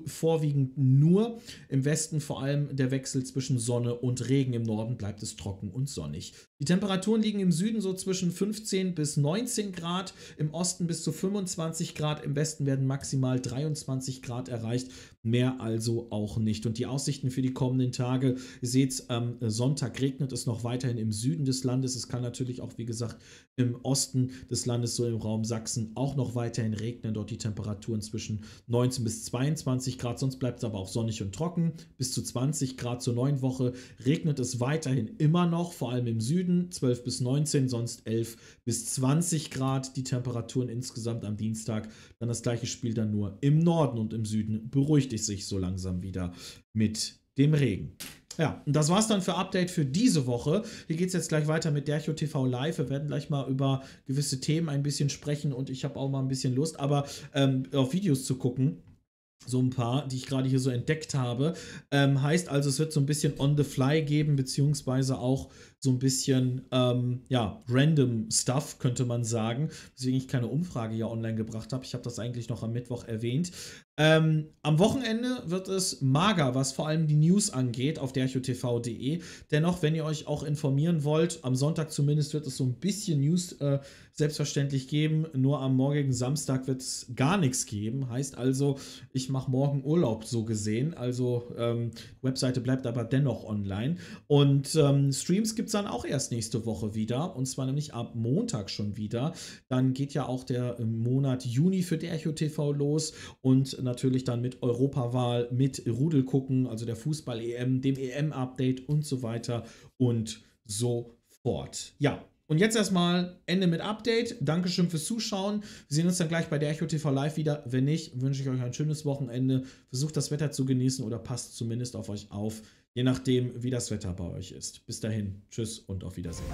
vorwiegend nur. Im Westen vor allem der Wechsel zwischen Sonne und Regen. Im Norden bleibt es trocken und sonnig. Die Temperaturen liegen im Süden so zwischen 15 bis 19 Grad, im Osten bis zu 25 Grad, im Westen werden maximal 23 Grad erreicht, mehr also auch nicht. Und die Aussichten für die kommenden Tage, ihr seht, am Sonntag regnet es noch weiterhin im Süden des Landes. Es kann natürlich auch, wie gesagt, im Osten des Landes, so im Raum Sachsen, auch noch weiterhin regnen. Dort die Temperaturen zwischen 19 bis 22 21 Grad, sonst bleibt es aber auch sonnig und trocken. Bis zu 20 Grad zur neuen Woche regnet es weiterhin immer noch, vor allem im Süden 12 bis 19, sonst 11 bis 20 Grad die Temperaturen insgesamt am Dienstag. Dann das gleiche Spiel dann nur im Norden und im Süden beruhigt es sich so langsam wieder mit dem Regen. Ja, und das war's dann für Update für diese Woche. Hier geht's jetzt gleich weiter mit Dercho TV Live. Wir werden gleich mal über gewisse Themen ein bisschen sprechen und ich habe auch mal ein bisschen Lust, aber ähm, auf Videos zu gucken so ein paar, die ich gerade hier so entdeckt habe. Ähm, heißt also, es wird so ein bisschen on the fly geben, beziehungsweise auch so ein bisschen, ähm, ja, random Stuff, könnte man sagen. Deswegen ich keine Umfrage ja online gebracht habe. Ich habe das eigentlich noch am Mittwoch erwähnt. Ähm, am Wochenende wird es mager, was vor allem die News angeht, auf derchotv.de. Dennoch, wenn ihr euch auch informieren wollt, am Sonntag zumindest wird es so ein bisschen News äh, selbstverständlich geben. Nur am morgigen Samstag wird es gar nichts geben. Heißt also, ich mache morgen Urlaub so gesehen. Also, ähm, Webseite bleibt aber dennoch online. Und ähm, Streams gibt es dann auch erst nächste Woche wieder. Und zwar nämlich ab Montag schon wieder. Dann geht ja auch der äh, Monat Juni für derchotv los. Und natürlich natürlich dann mit Europawahl, mit Rudel gucken, also der Fußball-EM, dem EM-Update und so weiter und so fort. Ja, und jetzt erstmal Ende mit Update. Dankeschön fürs Zuschauen. Wir sehen uns dann gleich bei der Echo TV Live wieder. Wenn nicht, wünsche ich euch ein schönes Wochenende. Versucht das Wetter zu genießen oder passt zumindest auf euch auf, je nachdem, wie das Wetter bei euch ist. Bis dahin, tschüss und auf Wiedersehen.